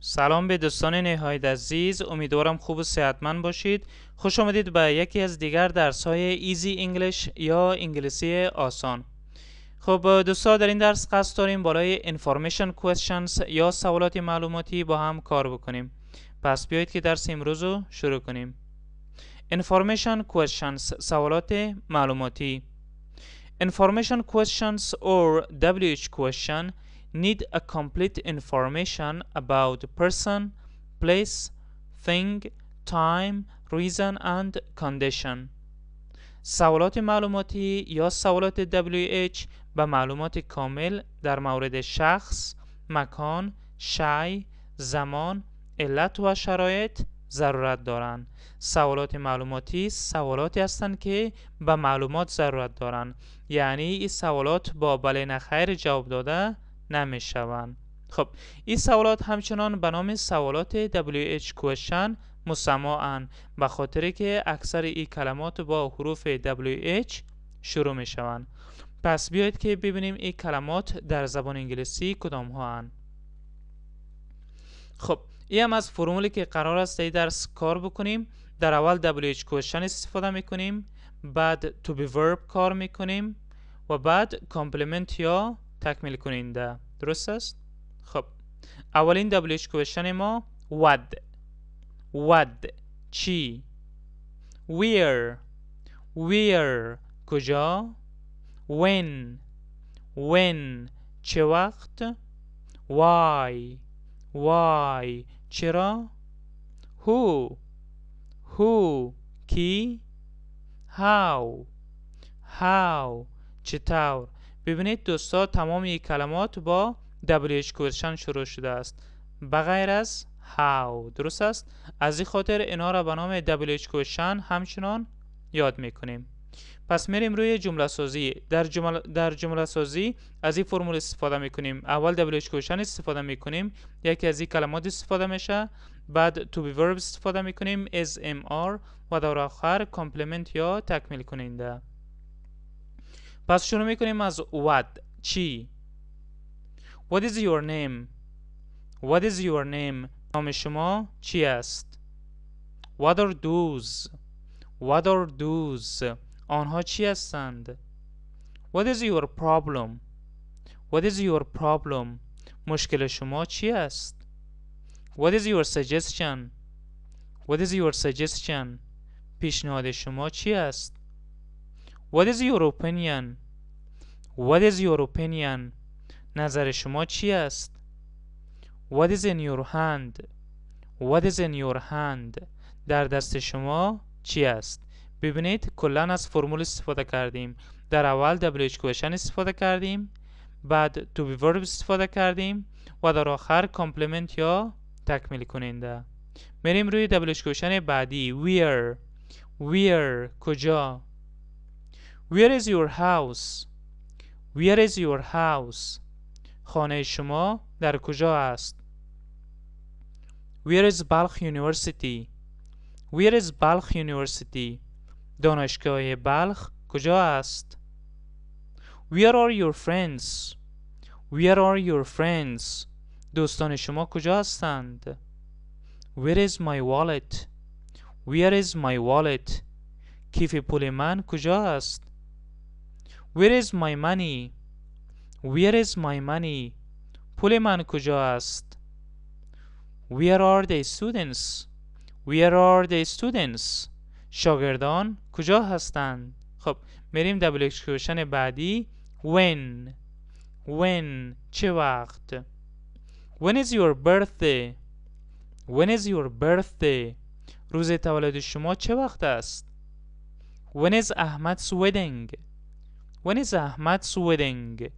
سلام به دوستان نهایت عزیز امیدوارم خوب و صحتمند باشید خوش آمدید به یکی از دیگر درس های ایزی انگلیش یا انگلیسی آسان خب دوستان در این درس قصد داریم برای انفارمیشن کوشنز یا سوالات معلوماتی با هم کار بکنیم پس بیایید که درس امروز رو شروع کنیم انفارمیشن کوشنز سوالات معلوماتی Information questions or WH questions need a complete information about person, place, thing, time, reason and condition سوالات معلوماتی یا سوالات WH به معلومات کامل در مورد شخص، مکان، شی، زمان، علت و شرایط ضرورت دارند. سوالات معلوماتی سوالاتی هستند که به معلومات ضرورت دارند. یعنی این سوالات با بله نخیر جواب داده شوند خب این سوالات همچنان به نام سوالات WH question مسماعن به خاطر که اکثر این کلمات با حروف WH شروع می شوند پس بیایید که ببینیم این کلمات در زبان انگلیسی کدام ها هن. خب این هم از فرمولی که قرار است در درس کار بکنیم در اول WH question استفاده می کنیم بعد to be verb کار می کنیم و بعد کامپلمنت یا تکمیل کننده درست است خب اولین دبلیش کوشن ما ود ود چی ویر ویر کجا when when چه وقت why why چرا who who کی how how چطور ببینید دوستا تمام کلمات با WH question شروع شده است بغیر از how درست است از این خاطر اینا را به نام WH question همچنان یاد میکنیم پس میریم روی جمله سازی در جمله در جمله سازی از این فرمول استفاده میکنیم اول WH question استفاده میکنیم یکی از این کلمات استفاده میشه بعد to be verb استفاده میکنیم is am are و در آخر complement یا تکمیل کننده پس شروع میکنیم از what چی What is your name What is your name نام شما چی است What are those What are those آنها چی هستند What is your problem What is your problem مشکل شما چی است What is your suggestion What is your suggestion پیشنهاد شما چی است What is your opinion? What is your opinion? نظر شما چی است؟ What is in your hand? What is in your hand? در دست شما چی است؟ ببینید کلا از فرمول استفاده کردیم در اول WH question استفاده کردیم بعد to be verb استفاده کردیم و در آخر کامپلمنت یا تکمیل کننده میریم روی WH question بعدی where where کجا Where is your house? Where is your house? خانه شما در کجا است؟ Where is Balkh University? Where is Balkh University? دانشگاه بلخ کجا است؟ Where are your friends? Where are your friends? دوستان شما کجا هستند؟ Where is my wallet? Where is my wallet? کیف پول من کجا است؟ Where is my money? Where is my money? پول من کجا است؟ Where are the students? Where are the students? شاگردان کجا هستند؟ خب میریم دبل اکسکیوشن بعدی When When چه وقت؟ When is your birthday? When is your birthday? روز تولد شما چه وقت است؟ When is Ahmed's wedding? When is Ahmad's wedding?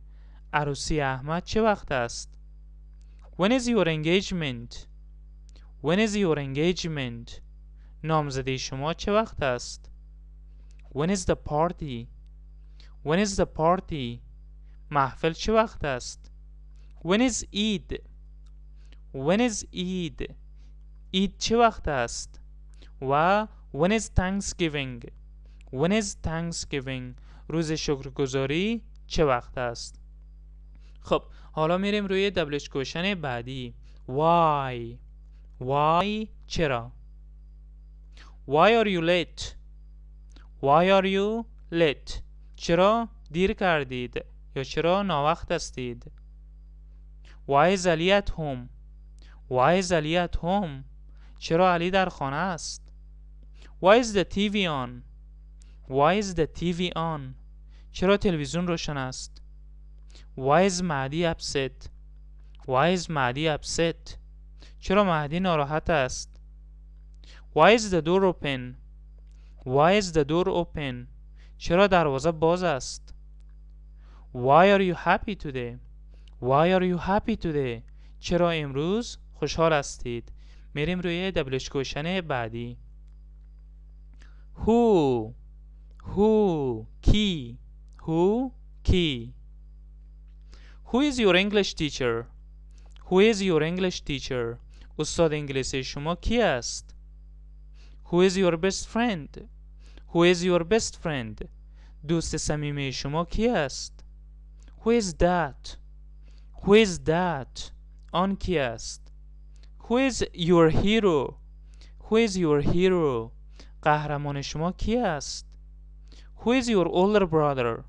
عروسی احمد چه وقت است؟ When is your engagement? When is your engagement? نامزدی شما چه وقت است؟ When is the party? When is the party? محفل چه وقت است؟ When is Eid? When is Eid? Eid چه وقت است؟ و When is Thanksgiving? When is Thanksgiving? روز شکرگزاری چه وقت است خب حالا میریم روی دبلش کوشن بعدی why why چرا why are you late why are you late چرا دیر کردید یا چرا ناوقت هستید why is Ali at home why is Ali at home چرا علی در خانه است why is the TV on why is the TV on چرا تلویزیون روشن است Why is Mahdi upset Why is Mahdi upset چرا مهدی ناراحت است Why is the door open Why is the door open چرا دروازه باز است Why are you happy today Why are you happy today چرا امروز خوشحال هستید میریم روی دبلش کوشن بعدی Who Who کی who key who is your english teacher who is your english teacher استاد انگلیسی شما کی است who is your best friend who is your best friend دوست صمیمی شما کی است who is that who is that آن کی است who is your hero who is your hero قهرمان شما کی است Who is your older brother?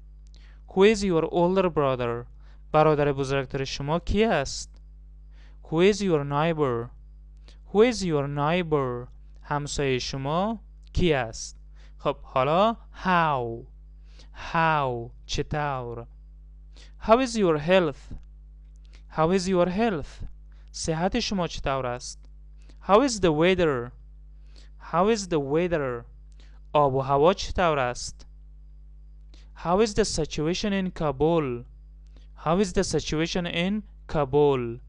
Who is your older brother? برادر بزرگتر شما کی است؟ Who is your neighbor? Who is your neighbor? همسایه شما کی است؟ خب حالا how how چطور How is your health? How is your health? صحت شما چطور است؟ How is the weather? How is the weather? آب و هوا چطور است؟ how is the situation in Kabul? How is the situation in Kabul?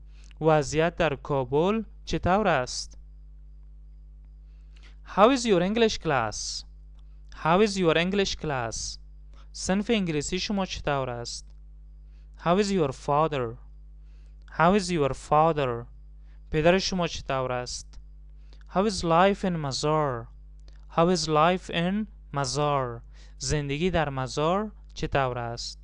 وضعیت در کابل چطور است؟ How is your English class? How is your English class? صنف انگلیسی شما چطور است؟ How is your father? How is your father? پدر شما چطور است؟ How is life in Mazar? How is life in مزار زندگی در مزار چه طور است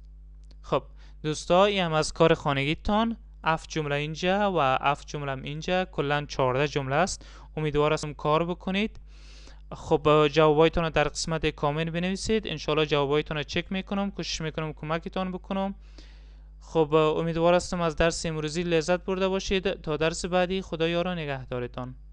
خب دوستا این هم از کار خانگیتان اف جمله اینجا و اف جمله اینجا کلا 14 جمله است امیدوار هستم کار بکنید خب جوابایتون رو در قسمت کامنت بنویسید انشالله جوابایتون رو چک میکنم کوشش میکنم کمکتان بکنم خب امیدوار هستم از درس امروزی لذت برده باشید تا درس بعدی خدا یارا نگهدارتان